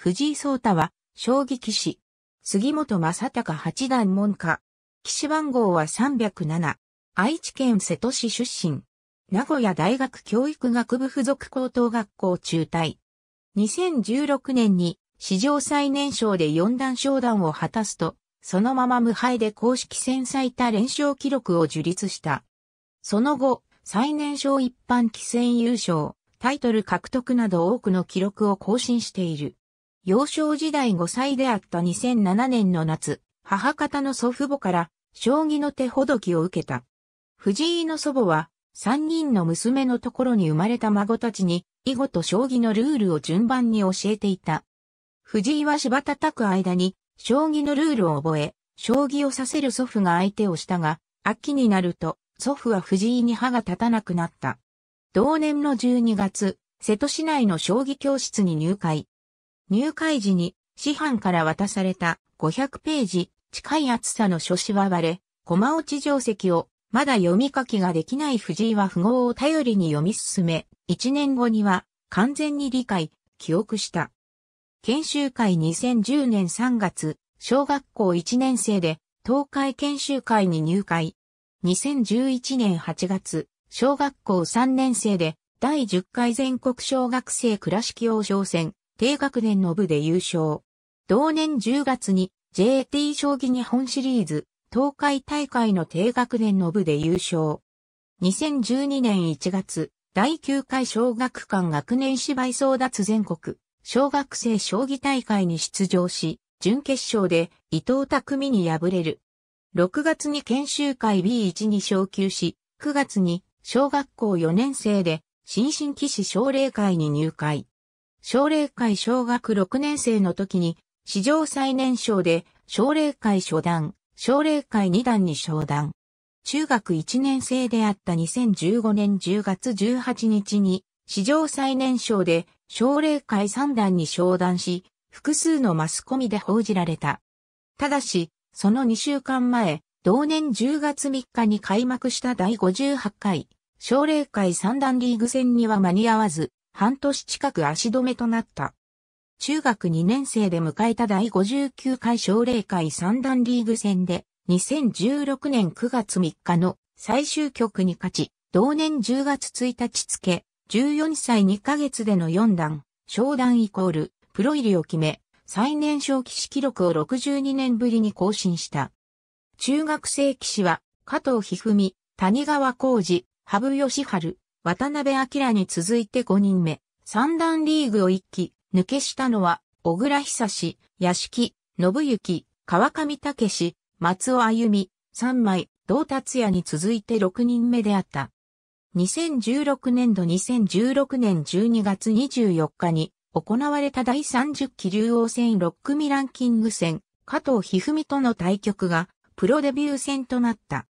藤井聡太は、将棋騎士。杉本正隆八段門下。騎士番号は307。愛知県瀬戸市出身。名古屋大学教育学部附属高等学校中退。2016年に史上最年少で四段昇段を果たすと、そのまま無敗で公式戦最多連勝記録を樹立した。その後、最年少一般棋戦優勝、タイトル獲得など多くの記録を更新している。幼少時代5歳であった2007年の夏、母方の祖父母から将棋の手ほどきを受けた。藤井の祖母は3人の娘のところに生まれた孫たちに囲碁と将棋のルールを順番に教えていた。藤井は芝叩く間に将棋のルールを覚え、将棋をさせる祖父が相手をしたが、秋になると祖父は藤井に歯が立たなくなった。同年の12月、瀬戸市内の将棋教室に入会。入会時に市販から渡された500ページ近い厚さの書紙は割れ、駒落ち定石をまだ読み書きができない藤井は符号を頼りに読み進め、1年後には完全に理解、記憶した。研修会2010年3月、小学校1年生で東海研修会に入会。2011年8月、小学校3年生で第10回全国小学生倉敷王将戦低学年の部で優勝。同年10月に JT 将棋日本シリーズ東海大会の低学年の部で優勝。2012年1月、第9回小学館学年芝居争奪全国小学生将棋大会に出場し、準決勝で伊藤匠に敗れる。6月に研修会 B1 に昇級し、9月に小学校4年生で新進騎士奨励会に入会。奨励会小学6年生の時に、史上最年少で、奨励会初段、奨励会2段に昇段。中学1年生であった2015年10月18日に、史上最年少で、奨励会3段に昇段し、複数のマスコミで報じられた。ただし、その2週間前、同年10月3日に開幕した第58回、奨励会三段リーグ戦には間に合わず、半年近く足止めとなった。中学2年生で迎えた第59回奨励会三段リーグ戦で、2016年9月3日の最終局に勝ち、同年10月1日付、14歳2ヶ月での4段、商段イコール、プロ入りを決め、最年少騎士記録を62年ぶりに更新した。中学生騎士は、加藤一文、谷川浩二、羽生義晴、渡辺明に続いて5人目、三段リーグを一気、抜けしたのは、小倉久志、屋敷、信行、川上武史、松尾歩美、三枚、道達也に続いて6人目であった。2016年度2016年12月24日に行われた第30期竜王戦6組ランキング戦、加藤一二三との対局がプロデビュー戦となった。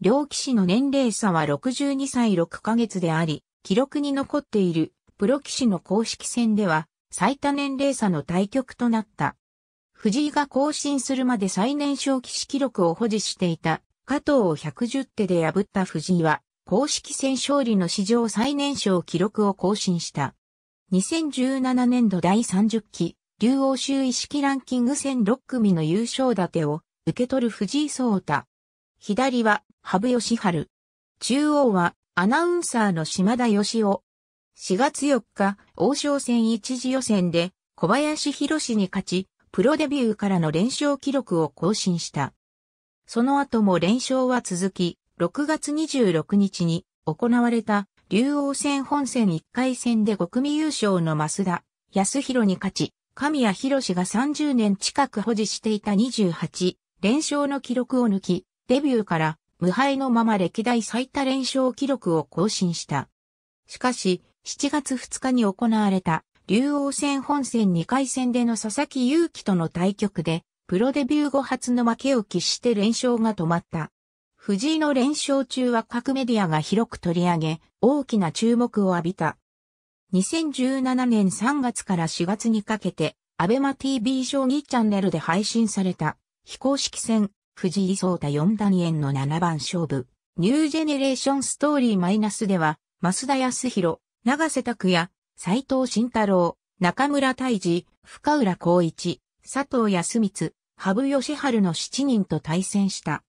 両騎士の年齢差は62歳6ヶ月であり、記録に残っているプロ騎士の公式戦では最多年齢差の対局となった。藤井が更新するまで最年少騎士記録を保持していた加藤を110手で破った藤井は公式戦勝利の史上最年少記録を更新した。2017年度第30期竜王州意識ランキング戦6組の優勝立てを受け取る藤井聡太。左は羽生善治。中央は、アナウンサーの島田義夫。4月4日、王将戦一次予選で、小林博士に勝ち、プロデビューからの連勝記録を更新した。その後も連勝は続き、6月26日に行われた竜王戦本戦1回戦で5組優勝の増田、安弘に勝ち、神谷博士が30年近く保持していた28連勝の記録を抜き、デビューから無敗のまま歴代最多連勝記録を更新した。しかし、7月2日に行われた竜王戦本戦2回戦での佐々木祐希との対局で、プロデビュー後初の負けを喫して連勝が止まった。藤井の連勝中は各メディアが広く取り上げ、大きな注目を浴びた。2017年3月から4月にかけて、アベマ TV 将棋チャンネルで配信された、非公式戦藤井聡太四段円の七番勝負、ニュージェネレーションストーリーマイナスでは、増田康弘、長瀬拓也、斎藤慎太郎、中村泰治、深浦光一、佐藤康光、羽生義春の7人と対戦した。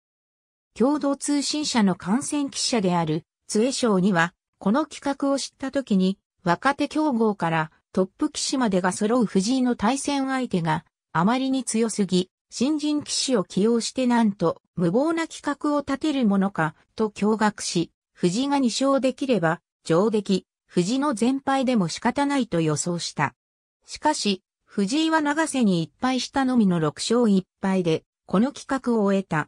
共同通信社の観戦記者である、杖翔には、この企画を知った時に、若手競合からトップ騎士までが揃う藤井の対戦相手があまりに強すぎ、新人騎士を起用してなんと無謀な企画を立てるものかと驚愕し、藤が2勝できれば上出来、藤の全敗でも仕方ないと予想した。しかし、藤井は長瀬に1敗したのみの6勝1敗で、この企画を終えた。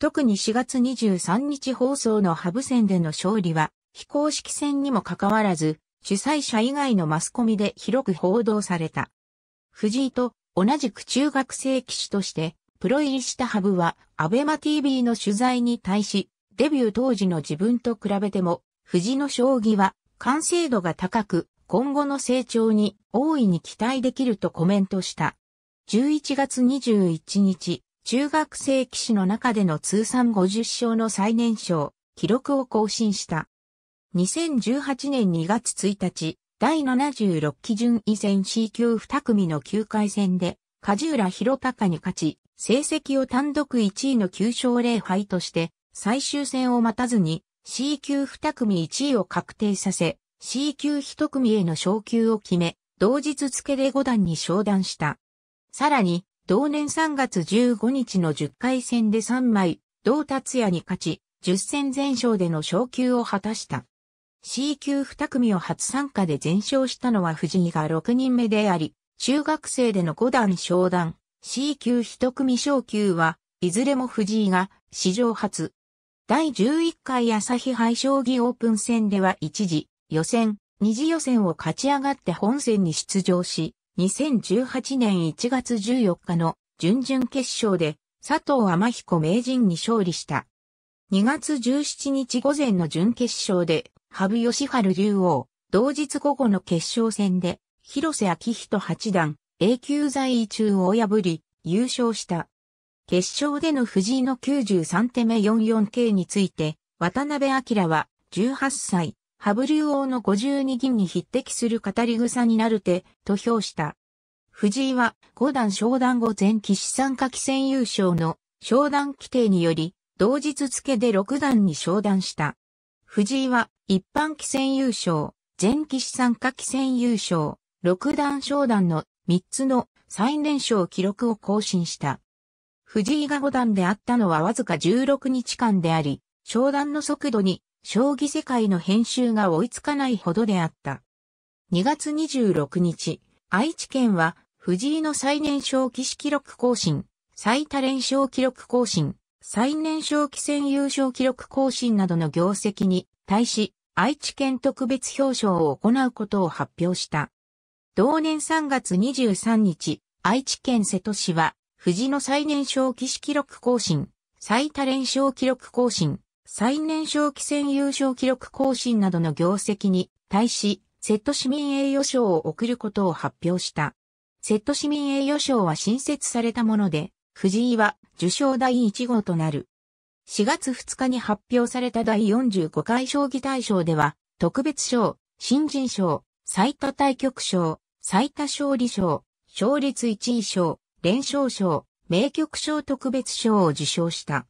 特に4月23日放送のハブ戦での勝利は、非公式戦にもかかわらず、主催者以外のマスコミで広く報道された。藤井と同じく中学生騎手として、プロ入りしたハブは、アベマ TV の取材に対し、デビュー当時の自分と比べても、藤野将棋は、完成度が高く、今後の成長に大いに期待できるとコメントした。11月21日、中学生騎士の中での通算50勝の最年少、記録を更新した。2018年2月1日、第76期順位戦 C 級2組の9回戦で、梶浦博隆に勝ち、成績を単独1位の9勝0敗として、最終戦を待たずに C 級2組1位を確定させ、C 級1組への昇級を決め、同日付で5段に昇段した。さらに、同年3月15日の10回戦で3枚、同達也に勝ち、10戦全勝での昇級を果たした。C 級二組を初参加で全勝したのは藤井が6人目であり、中学生での5段昇段、C 級一組昇級は、いずれも藤井が史上初。第11回朝日杯将棋オープン戦では一時、予選、二次予選を勝ち上がって本戦に出場し、2018年1月14日の準々決勝で佐藤天彦名人に勝利した。2月17日午前の準決勝で羽生善治竜王、同日午後の決勝戦で、広瀬昭人八段、A 級在位中を破り、優勝した。決勝での藤井の93手目 44K について、渡辺明は、18歳、羽生竜王の52銀に匹敵する語り草になる手、と評した。藤井は、五段昇段後前期資産加棋戦優勝の昇段規定により、同日付で六段に昇段した。藤井は、一般棋戦優勝、全棋士参加棋戦優勝、六段昇段の3つの最年少記録を更新した。藤井が五段であったのはわずか16日間であり、昇段の速度に将棋世界の編集が追いつかないほどであった。2月26日、愛知県は藤井の最年少棋士記録更新、最多連勝記録更新、最年少棋戦優勝記録更新などの業績に対し、愛知県特別表彰を行うことを発表した。同年3月23日、愛知県瀬戸市は、藤の最年少騎士記録更新、最多連勝記録更新、最年少棋戦優勝記録更新などの業績に対し、瀬戸市民栄誉賞を贈ることを発表した。瀬戸市民栄誉賞は新設されたもので、藤井は受賞第1号となる。4月2日に発表された第45回将棋大賞では、特別賞、新人賞、最多対局賞、最多勝利賞、勝率1位賞、連勝賞、名局賞特別賞を受賞した。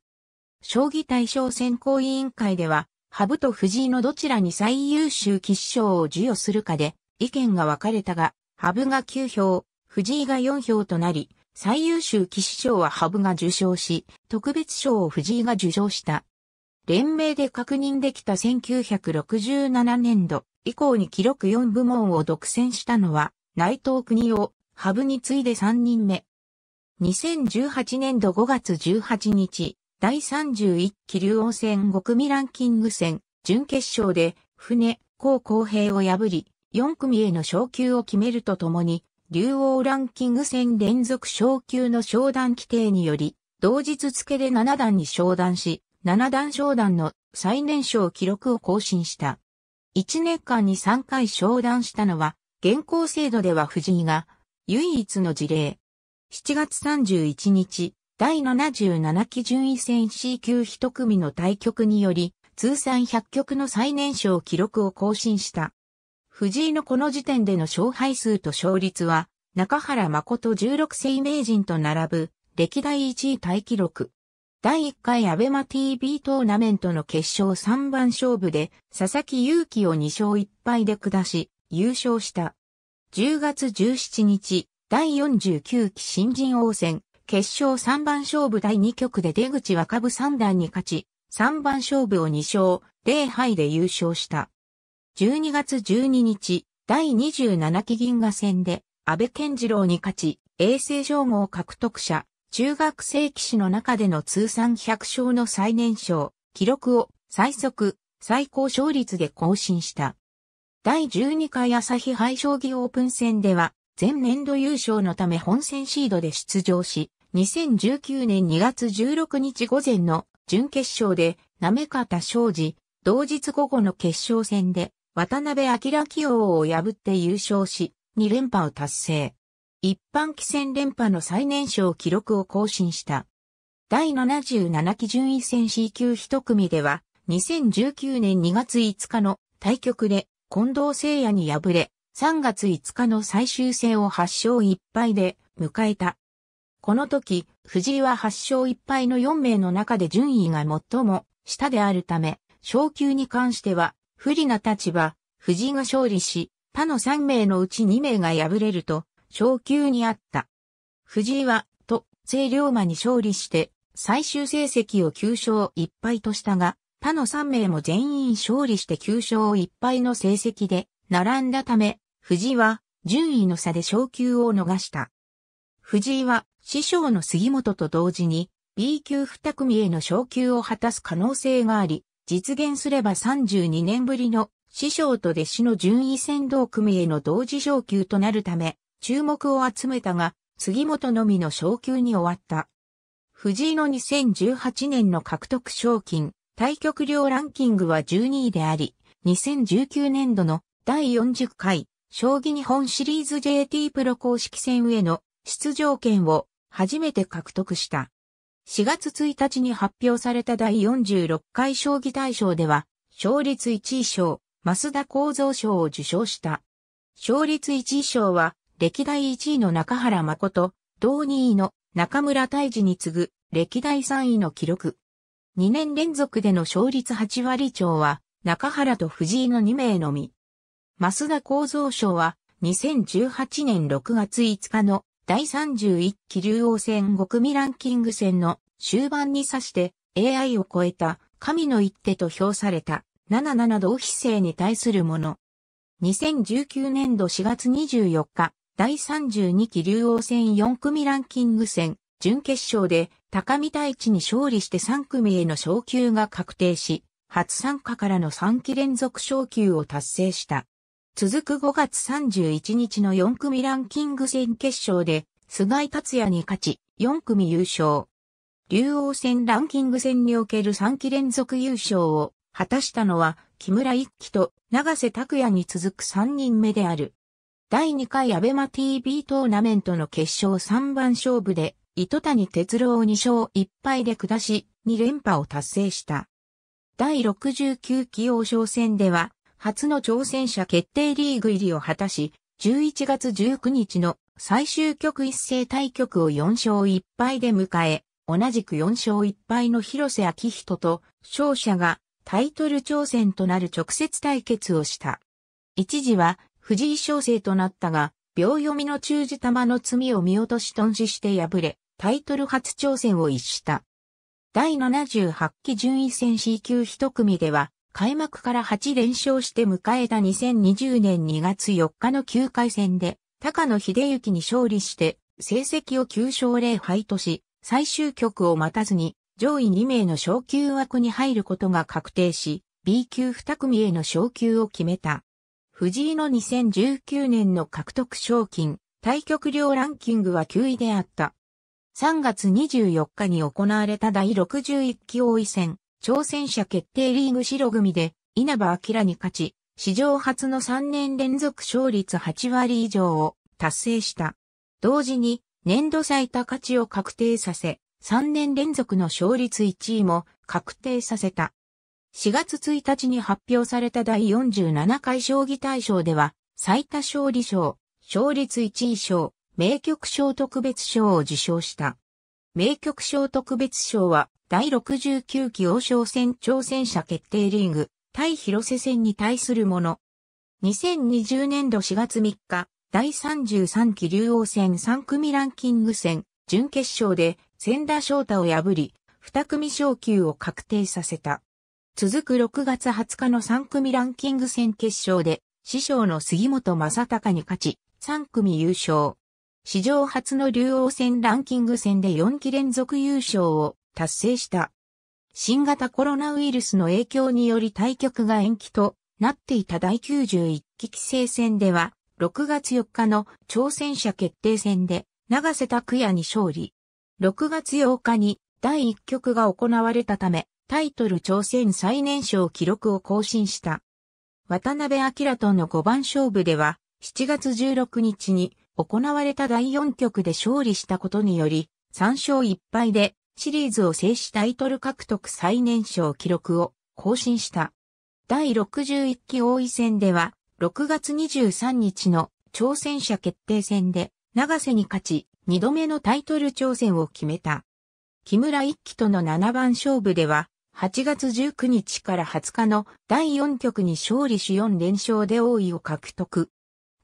将棋大賞選考委員会では、ハブと藤井のどちらに最優秀棋士賞を授与するかで意見が分かれたが、ハブが9票、藤井が4票となり、最優秀騎士賞はハブが受賞し、特別賞を藤井が受賞した。連名で確認できた1967年度以降に記録4部門を独占したのは、内藤国夫、ハブに次いで3人目。2018年度5月18日、第31期竜王戦5組ランキング戦、準決勝で、船、高公平を破り、4組への昇級を決めるとともに、竜王ランキング戦連続昇級の昇段規定により、同日付で7段に昇段し、7段昇段の最年少記録を更新した。1年間に3回昇段したのは、現行制度では藤井が唯一の事例。7月31日、第77期順位戦 C 級一組の対局により、通算100局の最年少記録を更新した。藤井のこの時点での勝敗数と勝率は、中原誠16世名人と並ぶ、歴代1位タイ記録。第1回アベマ TV トーナメントの決勝3番勝負で、佐々木祐希を2勝1敗で下し、優勝した。10月17日、第49期新人王戦、決勝3番勝負第2局で出口若部三段に勝ち、3番勝負を2勝、0敗で優勝した。12月12日、第27期銀河戦で、安倍健次郎に勝ち、衛星称号獲得者、中学生騎士の中での通算100勝の最年少、記録を最速、最高勝率で更新した。第12回朝日杯将棋オープン戦では、前年度優勝のため本戦シードで出場し、2019年2月16日午前の準決勝で、なめかた庄司、同日午後の決勝戦で、渡辺明棋王を破って優勝し、2連覇を達成。一般棋戦連覇の最年少記録を更新した。第77期順位戦 C 級一組では、2019年2月5日の対局で近藤聖也に敗れ、3月5日の最終戦を8勝1敗で迎えた。この時、藤井は8勝1敗の4名の中で順位が最も下であるため、昇級に関しては不利な立場、藤井が勝利し、他の3名のうち2名が敗れると、昇級にあった。藤井は、と、清龍馬に勝利して、最終成績を9勝1敗としたが、他の3名も全員勝利して9勝1敗の成績で、並んだため、藤井は、順位の差で昇級を逃した。藤井は、師匠の杉本と同時に、B 級二組への昇級を果たす可能性があり、実現すれば32年ぶりの師匠と弟子の順位戦同組への同時昇級となるため、注目を集めたが、杉本のみの昇級に終わった。藤井の2018年の獲得賞金、対局量ランキングは12位であり、2019年度の第40回、将棋日本シリーズ JT プロ公式戦への出場権を初めて獲得した。4月1日に発表された第46回将棋大賞では、勝率1位賞、増田幸三賞を受賞した。勝率1位賞は、歴代1位の中原誠、同2位の中村大治に次ぐ、歴代3位の記録。2年連続での勝率8割超は、中原と藤井の2名のみ。増田幸三賞は、2018年6月5日の第31期竜王戦5組ランキング戦の終盤に指して AI を超えた神の一手と評された77同比性に対するもの。2019年度4月24日、第32期竜王戦4組ランキング戦、準決勝で高見大地に勝利して3組への昇級が確定し、初参加からの3期連続昇級を達成した。続く5月31日の4組ランキング戦決勝で、菅井達也に勝ち、4組優勝。竜王戦ランキング戦における3期連続優勝を果たしたのは、木村一輝と長瀬拓也に続く3人目である。第2回アベマ TV トーナメントの決勝3番勝負で、糸谷哲郎を2勝1敗で下し、2連覇を達成した。第69期王将戦では、初の挑戦者決定リーグ入りを果たし、11月19日の最終局一斉対局を4勝1敗で迎え、同じく4勝1敗の広瀬昭人と勝者がタイトル挑戦となる直接対決をした。一時は藤井翔生となったが、秒読みの中字玉の罪を見落とし頓死して敗れ、タイトル初挑戦を逸した。第78期順位戦 C 級一組では、開幕から8連勝して迎えた2020年2月4日の9回戦で、高野秀幸に勝利して、成績を9勝0敗とし、最終局を待たずに、上位2名の昇級枠に入ることが確定し、B 級2組への昇級を決めた。藤井の2019年の獲得賞金、対局量ランキングは9位であった。3月24日に行われた第61期王位戦、挑戦者決定リーグ白組で稲葉明に勝ち、史上初の3年連続勝率8割以上を達成した。同時に年度最多勝ちを確定させ、3年連続の勝率1位も確定させた。4月1日に発表された第47回将棋大賞では、最多勝利賞、勝率1位賞、名曲賞特別賞を受賞した。名曲賞特別賞は、第69期王将戦挑戦者決定リーグ、対広瀬戦に対するもの。2020年度4月3日、第33期竜王戦3組ランキング戦、準決勝で千田翔太を破り、2組昇級を確定させた。続く6月20日の3組ランキング戦決勝で、師匠の杉本正隆に勝ち、3組優勝。史上初の竜王戦ランキング戦で4期連続優勝を達成した。新型コロナウイルスの影響により対局が延期となっていた第91期規制戦では、6月4日の挑戦者決定戦で長瀬拓也に勝利。6月8日に第1局が行われたため、タイトル挑戦最年少記録を更新した。渡辺明との5番勝負では、7月16日に行われた第4局で勝利したことにより、3勝1敗でシリーズを制しタイトル獲得最年少記録を更新した。第61期王位戦では、6月23日の挑戦者決定戦で、長瀬に勝ち、2度目のタイトル挑戦を決めた。木村一騎との七番勝負では、8月19日から20日の第4局に勝利し4連勝で王位を獲得。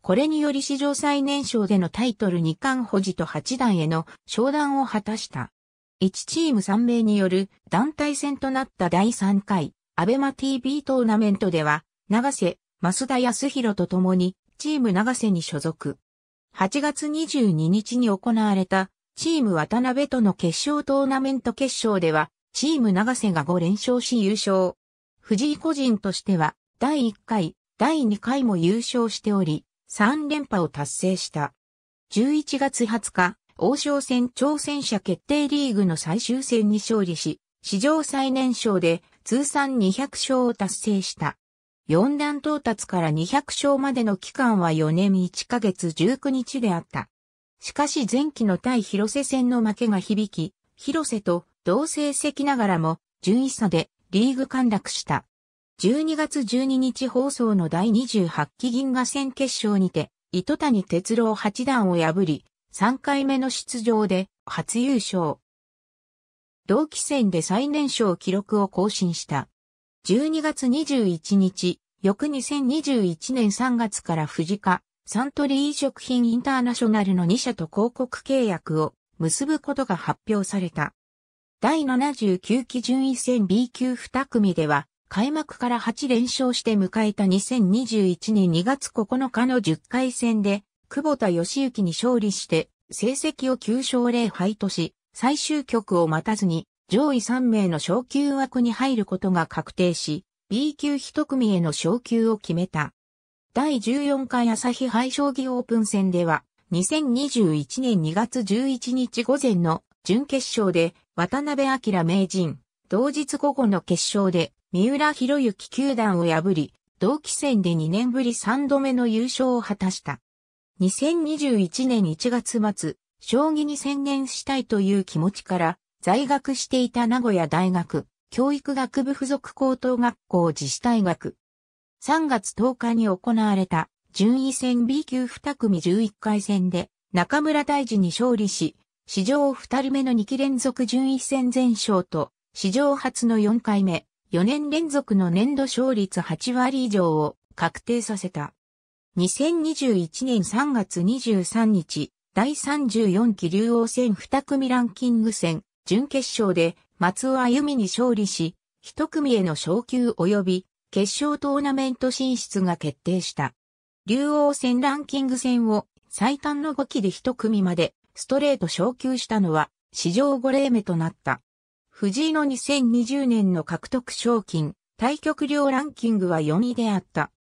これにより史上最年少でのタイトル2冠保持と8段への昇段を果たした。1チーム3名による団体戦となった第3回、アベマ TV トーナメントでは、長瀬、増田康弘と共に、チーム長瀬に所属。8月22日に行われた、チーム渡辺との決勝トーナメント決勝では、チーム長瀬が5連勝し優勝。藤井個人としては、第1回、第2回も優勝しており、3連覇を達成した。11月20日、王将戦挑戦者決定リーグの最終戦に勝利し、史上最年少で通算200勝を達成した。四段到達から200勝までの期間は4年1ヶ月19日であった。しかし前期の対広瀬戦の負けが響き、広瀬と同成績ながらも順位差でリーグ陥落した。12月12日放送の第28期銀河戦決勝にて、糸谷哲郎八段を破り、3回目の出場で初優勝。同期戦で最年少記録を更新した。12月21日、翌2021年3月から藤家、サントリー食品インターナショナルの2社と広告契約を結ぶことが発表された。第79期順位戦 B 級2組では、開幕から8連勝して迎えた2021年2月9日の10回戦で、久保田義行に勝利して、成績を9勝0敗とし、最終局を待たずに、上位3名の昇級枠に入ることが確定し、B 級1組への昇級を決めた。第14回朝日杯将棋オープン戦では、2021年2月11日午前の準決勝で渡辺明名人、同日午後の決勝で三浦博之球団を破り、同期戦で2年ぶり3度目の優勝を果たした。2021年1月末、将棋に専念したいという気持ちから、在学していた名古屋大学、教育学部附属高等学校自治大学。3月10日に行われた、順位戦 B 級2組11回戦で、中村大治に勝利し、史上2人目の2期連続順位戦全勝と、史上初の4回目、4年連続の年度勝率8割以上を確定させた。2021年3月23日、第34期竜王戦2組ランキング戦、準決勝で松尾歩美に勝利し、1組への昇級及び決勝トーナメント進出が決定した。竜王戦ランキング戦を最短の5期で1組までストレート昇級したのは史上5例目となった。藤井の2020年の獲得賞金、対局量ランキングは4位であった。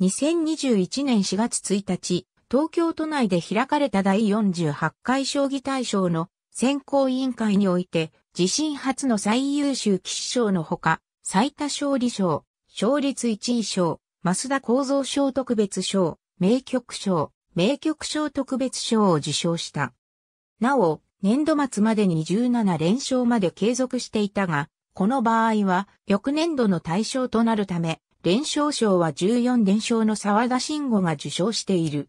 2021年4月1日、東京都内で開かれた第48回将棋大賞の選考委員会において、自身初の最優秀棋士賞のほか、最多勝利賞、勝率1位賞、増田構造賞特別賞、名曲賞、名曲賞特別賞を受賞した。なお、年度末までに17連勝まで継続していたが、この場合は、翌年度の対象となるため、連勝賞は14連勝の沢田慎吾が受賞している。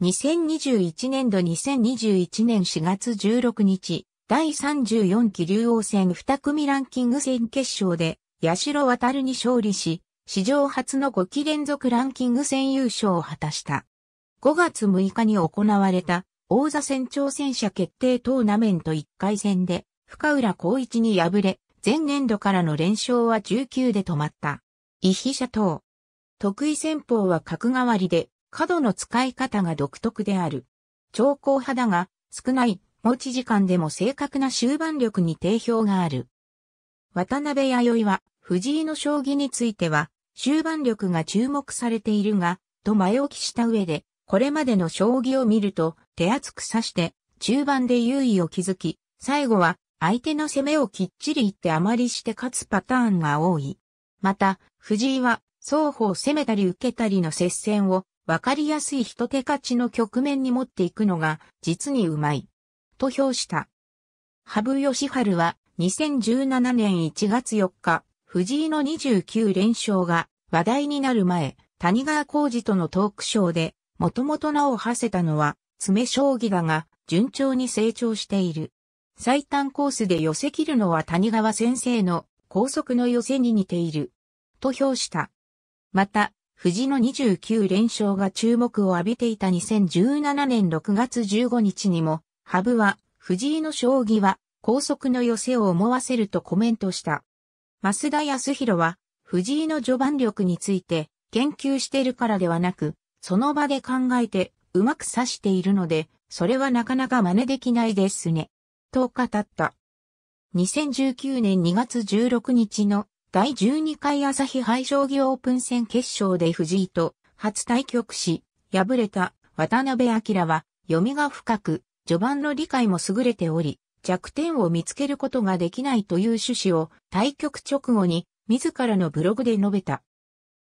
2021年度2021年4月16日、第34期竜王戦2組ランキング戦決勝で、八代渡に勝利し、史上初の5期連続ランキング戦優勝を果たした。5月6日に行われた、王座戦挑戦者決定トーナメント1回戦で、深浦光一に敗れ、前年度からの連勝は19で止まった。伊比者等。得意戦法は角換わりで、角の使い方が独特である。長考派だが、少ない、持ち時間でも正確な終盤力に定評がある。渡辺弥生は、藤井の将棋については、終盤力が注目されているが、と前置きした上で、これまでの将棋を見ると、手厚く指して、中盤で優位を築き、最後は、相手の攻めをきっちり言ってあまりして勝つパターンが多い。また、藤井は、双方攻めたり受けたりの接戦を、わかりやすい人手勝ちの局面に持っていくのが、実にうまい。と評した。羽生善治は、2017年1月4日、藤井の29連勝が話題になる前、谷川浩二とのトークショーで、もともと名を馳せたのは、詰将棋だが、順調に成長している。最短コースで寄せ切るのは谷川先生の高速の寄せに似ている。と評した。また、藤の29連勝が注目を浴びていた2017年6月15日にも、羽生は、藤井の将棋は、高速の寄せを思わせるとコメントした。増田康弘は、藤井の序盤力について、研究してるからではなく、その場で考えて、うまく指しているので、それはなかなか真似できないですね。と語った。2019年2月16日の第12回朝日杯将棋オープン戦決勝で藤井と初対局し、敗れた渡辺明は読みが深く、序盤の理解も優れており、弱点を見つけることができないという趣旨を対局直後に自らのブログで述べた。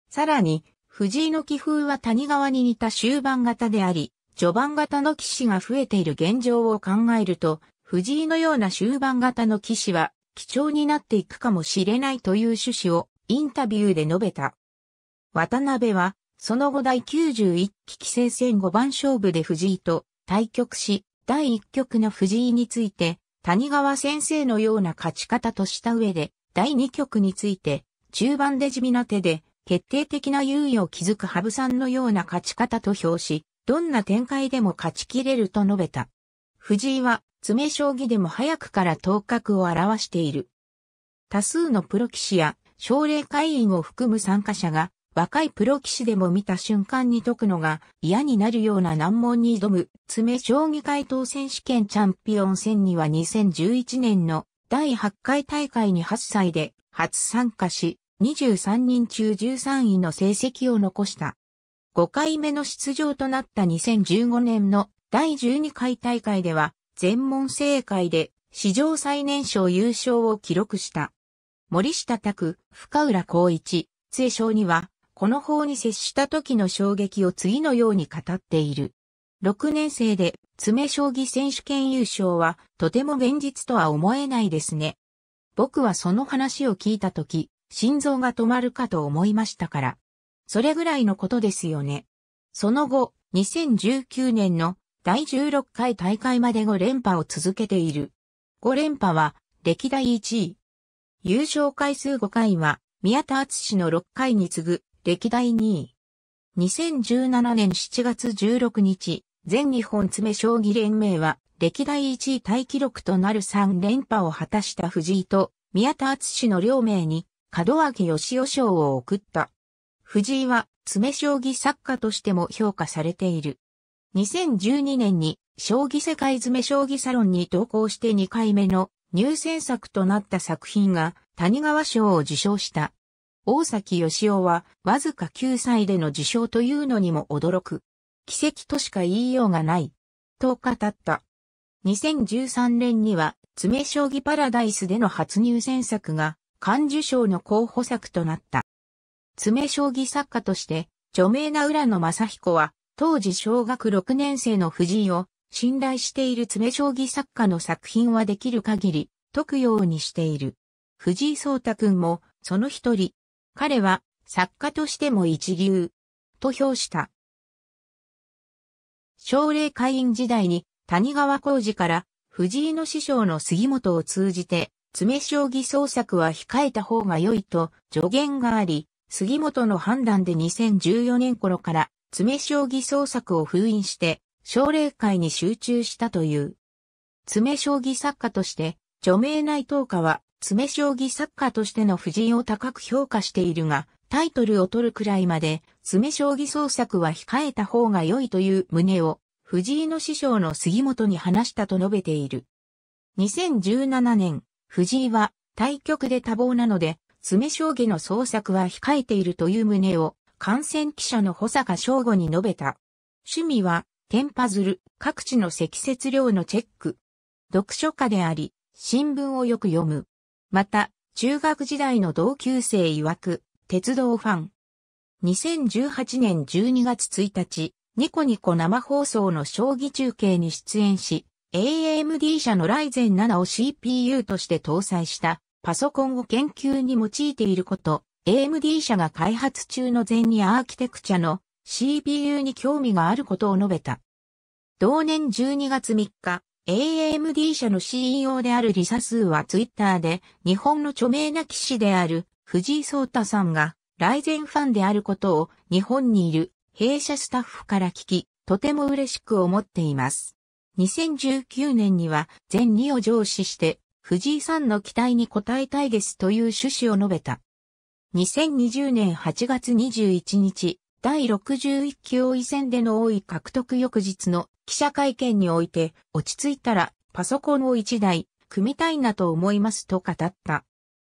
さらに、藤井の棋風は谷川に似た終盤型であり、序盤型の騎士が増えている現状を考えると、藤井のような終盤型の騎士は貴重になっていくかもしれないという趣旨をインタビューで述べた。渡辺は、その後第91期棋聖戦五番勝負で藤井と対局し、第1局の藤井について、谷川先生のような勝ち方とした上で、第2局について、中盤で地味な手で、決定的な優位を築く羽生さんのような勝ち方と評し、どんな展開でも勝ち切れると述べた。藤井は詰将棋でも早くから頭角を表している。多数のプロ棋士や奨励会員を含む参加者が若いプロ棋士でも見た瞬間に解くのが嫌になるような難問に挑む詰将棋回当選手権チャンピオン戦には2011年の第8回大会に8歳で初参加し23人中13位の成績を残した。5回目の出場となった2015年の第12回大会では、全問正解で史上最年少優勝を記録した。森下拓、深浦光一、杖章には、この法に接した時の衝撃を次のように語っている。6年生で詰将棋選手権優勝はとても現実とは思えないですね。僕はその話を聞いた時、心臓が止まるかと思いましたから。それぐらいのことですよね。その後、2019年の第16回大会まで5連覇を続けている。5連覇は歴代1位。優勝回数5回は宮田敦氏の6回に次ぐ歴代2位。2017年7月16日、全日本詰将棋連盟は歴代1位大記録となる3連覇を果たした藤井と宮田敦氏の両名に門脇義夫賞を贈った。藤井は詰将棋作家としても評価されている。2012年に将棋世界詰め将棋サロンに投稿して2回目の入選作となった作品が谷川賞を受賞した。大崎義雄はわずか9歳での受賞というのにも驚く。奇跡としか言いようがない。と語った。2013年には詰将棋パラダイスでの初入選作が漢受賞の候補作となった。詰将棋作家として著名な浦野正彦は当時小学6年生の藤井を信頼している詰将棋作家の作品はできる限り解くようにしている。藤井聡太くんもその一人。彼は作家としても一流。と評した。奨励会員時代に谷川浩二から藤井の師匠の杉本を通じて詰将棋創作は控えた方が良いと助言があり、杉本の判断で2014年頃から詰将棋創作を封印して、奨励会に集中したという。詰将棋作家として、著名内藤家は、詰将棋作家としての夫人を高く評価しているが、タイトルを取るくらいまで、詰将棋創作は控えた方が良いという旨を、藤井の師匠の杉本に話したと述べている。2017年、藤井は、対局で多忙なので、詰将棋の創作は控えているという旨を、感染記者の保坂正吾に述べた。趣味は、天パズル、各地の積雪量のチェック。読書家であり、新聞をよく読む。また、中学時代の同級生曰く、鉄道ファン。2018年12月1日、ニコニコ生放送の将棋中継に出演し、AMD 社のライゼン7を CPU として搭載したパソコンを研究に用いていること、AMD 社が開発中のゼンニアアーキテクチャの CPU に興味があることを述べた。同年12月3日、AMD 社の CEO であるリサスーはツイッターで日本の著名な騎士である藤井聡太さんがライゼンファンであることを日本にいる弊社スタッフから聞き、とても嬉しく思っています。2019年には全2を上司して藤井さんの期待に応えたいですという趣旨を述べた。2020年8月21日、第61期王位戦での王位獲得翌日の記者会見において、落ち着いたらパソコンを1台、組みたいなと思いますと語った。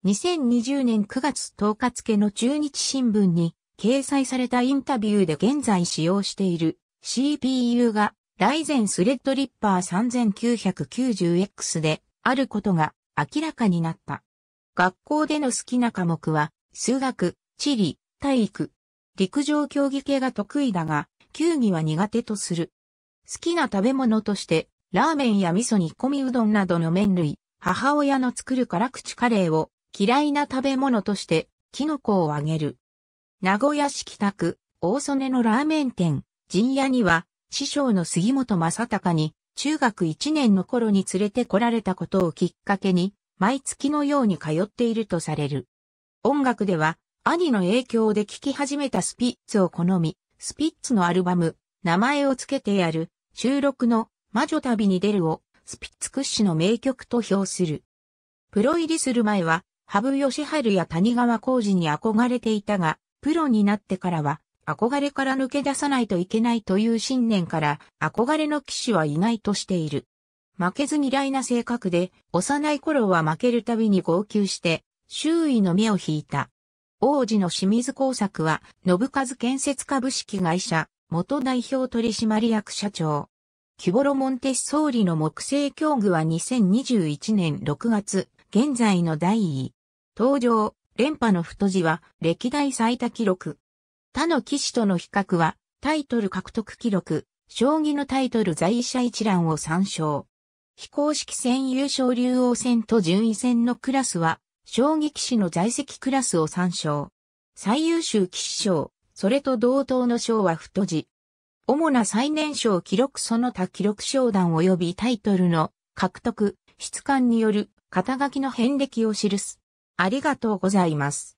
2020年9月10日付の中日新聞に掲載されたインタビューで現在使用している CPU がライゼンスレッドリッパー 3990X であることが明らかになった。学校での好きな科目は数学、地理、体育、陸上競技系が得意だが、球技は苦手とする。好きな食べ物として、ラーメンや味噌煮込みうどんなどの麺類、母親の作る辛口カレーを嫌いな食べ物として、キノコをあげる。名古屋市北区、大曽根のラーメン店、陣屋には、師匠の杉本正隆に、中学1年の頃に連れてこられたことをきっかけに、毎月のように通っているとされる。音楽では、兄の影響で聴き始めたスピッツを好み、スピッツのアルバム、名前を付けてやる、収録の魔女旅に出るを、スピッツ屈指の名曲と評する。プロ入りする前は、ハブヨシハルや谷川浩二に憧れていたが、プロになってからは、憧れから抜け出さないといけないという信念から、憧れの騎士はいないとしている。負けず嫌いな性格で、幼い頃は負けるたびに号泣して、周囲の目を引いた。王子の清水工作は、信和建設株式会社、元代表取締役社長。キボロモンテス総理の木製教具は2021年6月、現在の第位。登場、連覇の太字は歴代最多記録。他の騎士との比較は、タイトル獲得記録、将棋のタイトル在社一覧を参照。非公式戦優勝竜王戦と順位戦のクラスは、将棋士の在籍クラスを参照。最優秀騎士賞、それと同等の賞は太字。主な最年少記録その他記録商談及びタイトルの獲得、質感による肩書きの遍歴を記す。ありがとうございます。